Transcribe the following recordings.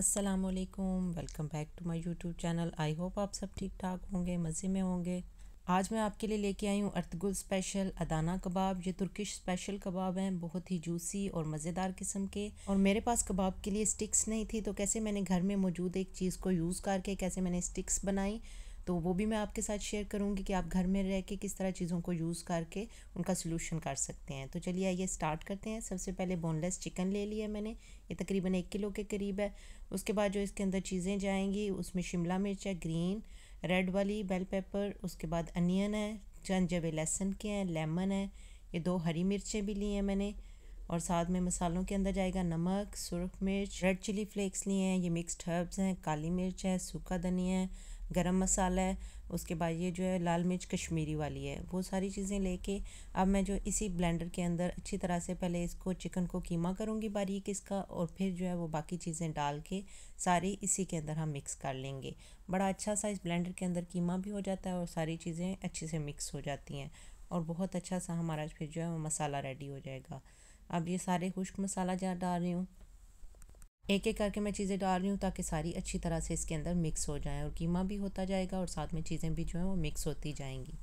अस्सलाम वालेकुम welcome back to my YouTube channel I hope आप सब ठीक ठाक होंगे मज़े में होंगे आज मैं आपके लिए लेके आई हूँ अर्तगुल स्पेशल अदाना कबाब ये तुर्किश स्पेशल कबाब हैं बहुत ही जूसी और मज़ेदार किस्म के और मेरे पास कबाब के लिए स्टिक्स नहीं थी तो कैसे मैंने घर में मौजूद एक चीज़ को यूज़ करके कैसे मैंने स्टिक्स बनाई तो वो भी मैं आपके साथ शेयर करूँगी कि आप घर में रह के किस तरह चीज़ों को यूज़ करके उनका सोल्यूशन कर सकते हैं तो चलिए आइए स्टार्ट करते हैं सबसे पहले बोनलेस चिकन ले लिया मैंने ये तकरीबन एक किलो के करीब है उसके बाद जो इसके अंदर चीज़ें जाएंगी उसमें शिमला मिर्च है ग्रीन रेड वाली बेल पेपर उसके बाद अनियन है चंद जवे लहसन के हैं लेमन है ये दो हरी मिर्चें भी ली हैं मैंने और साथ में मसालों के अंदर जाएगा नमक सुरख मिर्च रेड चिली फ्लेक्स लिए हैं ये मिक्स्ड हर्ब्स हैं काली मिर्च है सूखा धनिया है गरम मसाला है उसके बाद ये जो है लाल मिर्च कश्मीरी वाली है वो सारी चीज़ें लेके अब मैं जो इसी ब्लेंडर के अंदर अच्छी तरह से पहले इसको चिकन को कीमा करूँगी बारीक इसका और फिर जो है वो बाकी चीज़ें डाल के सारी इसी के अंदर हम मिक्स कर लेंगे बड़ा अच्छा सा इस ब्लेंडर के अंदर कीमा भी हो जाता है और सारी चीज़ें अच्छे से मिक्स हो जाती हैं और बहुत अच्छा सा हमारा फिर जो है वो मसाला रेडी हो जाएगा अब ये सारे खुश्क मसाला जहाँ डाल रही हूँ एक एक करके मैं चीज़ें डाल रही हूँ ताकि सारी अच्छी तरह से इसके अंदर मिक्स हो जाए और कीमा भी होता जाएगा और साथ में चीज़ें भी जो हैं वो मिक्स होती जाएंगी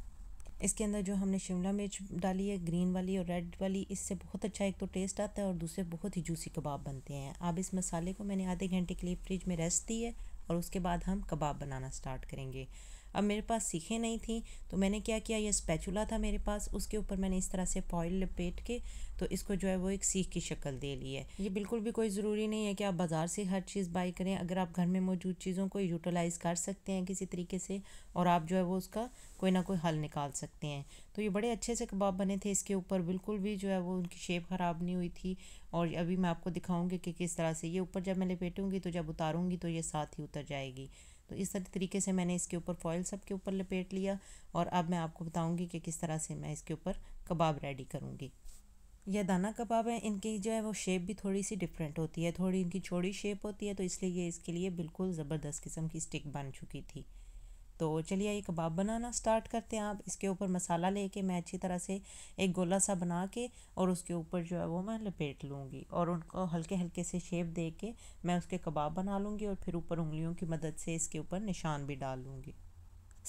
इसके अंदर जो हमने शिमला मिर्च डाली है ग्रीन वाली और रेड वाली इससे बहुत अच्छा एक तो टेस्ट आता है और दूसरे बहुत ही जूसी कबाब बनते हैं अब इस मसाले को मैंने आधे घंटे के लिए फ्रिज में रेस्ट दी है और उसके बाद हम कबाब बनाना स्टार्ट करेंगे अब मेरे पास सीखें नहीं थी तो मैंने क्या किया ये स्पैचुला था मेरे पास उसके ऊपर मैंने इस तरह से फॉइल लपेट के तो इसको जो है वो एक सीख की शक्ल दे ली है ये बिल्कुल भी कोई ज़रूरी नहीं है कि आप बाज़ार से हर चीज़ बाई करें अगर आप घर में मौजूद चीज़ों को यूटिलाइज़ कर सकते हैं किसी तरीके से और आप जो है वो उसका कोई ना कोई हल निकाल सकते हैं तो ये बड़े अच्छे से कबाब बने थे इसके ऊपर बिल्कुल भी जो है वो उनकी शेप ख़राब नहीं हुई थी और अभी मैं आपको दिखाऊंगी कि किस तरह से ये ऊपर जब मैं लपेटूंगी तो जब उतारूंगी तो ये साथ ही उतर जाएगी तो इस तरीके से मैंने इसके ऊपर फॉइल सब के ऊपर लपेट लिया और अब मैं आपको बताऊंगी कि किस तरह से मैं इसके ऊपर कबाब रेडी करूंगी यह दाना कबाब है इनकी जो है वो शेप भी थोड़ी सी डिफरेंट होती है थोड़ी इनकी छोड़ी शेप होती है तो इसलिए ये इसके लिए बिल्कुल ज़बरदस्त किस्म की स्टिक बन चुकी थी तो चलिए ये कबाब बनाना स्टार्ट करते हैं आप इसके ऊपर मसाला लेके मैं अच्छी तरह से एक गोला सा बना के और उसके ऊपर जो है वो मैं लपेट लूँगी और उनको हल्के हल्के से शेप दे के मैं उसके कबाब बना लूँगी और फिर ऊपर उंगलियों की मदद से इसके ऊपर निशान भी डाल लूँगी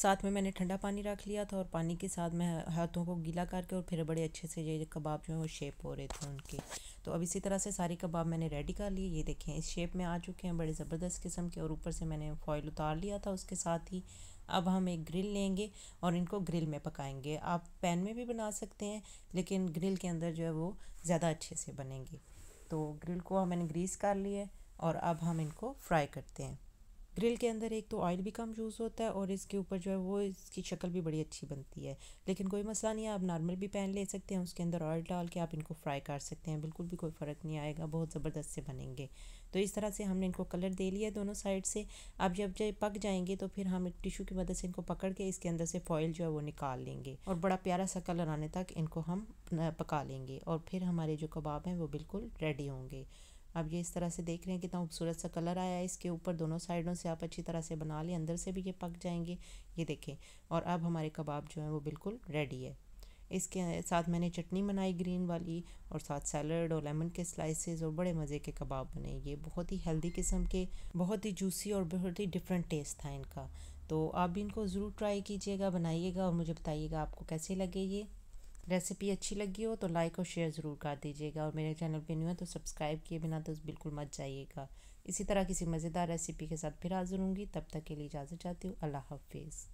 साथ में मैंने ठंडा पानी रख लिया था और पानी के साथ मैं हाथों को गीला करके और फिर बड़े अच्छे से ये कबाब जो है वो शेप हो रहे थे उनके तो अब इसी तरह से सारी कबाब मैंने रेडी कर लिए ये देखें इस शेप में आ चुके हैं बड़े ज़बरदस्त किस्म के और ऊपर से मैंने फॉइल उतार लिया था उसके साथ ही अब हम एक ग्रिल लेंगे और इनको ग्रिल में पकाएंगे आप पैन में भी बना सकते हैं लेकिन ग्रिल के अंदर जो है वो ज़्यादा अच्छे से बनेंगे तो ग्रिल को मैंने ग्रीस कर लिया और अब हम इनको फ्राई करते हैं ग्रिल के अंदर एक तो ऑयल भी कम यूज़ होता है और इसके ऊपर जो है वो इसकी शक्ल भी बड़ी अच्छी बनती है लेकिन कोई मसला नहीं है आप नॉर्मल भी पैन ले सकते हैं उसके अंदर ऑयल डाल के आप इनको फ्राई कर सकते हैं बिल्कुल भी कोई फ़र्क नहीं आएगा बहुत ज़बरदस्त से बनेंगे तो इस तरह से हमने इनको कलर दे लिया दोनों साइड से अब जब जब पक जाएंगे तो फिर हम टिशू की मदद से इनको पकड़ के इसके अंदर से फॉयल जो है वो निकाल लेंगे और बड़ा प्यारा सा कलर आने तक इनको हम पका लेंगे और फिर हमारे जो कबाब हैं वो बिल्कुल रेडी होंगे आप ये इस तरह से देख रहे हैं कितना खूबसूरत सा कलर आया है इसके ऊपर दोनों साइडों से आप अच्छी तरह से बना लें अंदर से भी ये पक जाएंगे ये देखें और अब हमारे कबाब जो हैं वो बिल्कुल रेडी है इसके साथ मैंने चटनी बनाई ग्रीन वाली और साथ सैलड और लेमन के स्लाइसेस और बड़े मज़े के कबाब बने ये बहुत ही हेल्दी किस्म के बहुत ही जूसी और बहुत ही डिफरेंट टेस्ट था इनका तो आप भी इनको ज़रूर ट्राई कीजिएगा बनाइएगा और मुझे बताइएगा आपको कैसे लगे ये रेसिपी अच्छी लगी हो तो लाइक और शेयर ज़रूर कर दीजिएगा और मेरे चैनल पे न्यू है तो सब्सक्राइब किए बिना तो बिल्कुल मत जाइएगा इसी तरह किसी मज़ेदार रेसिपी के साथ फिर हाजिर होंगी तब तक के लिए इजाज़त चाहती हूँ अल्लाह हाफिज़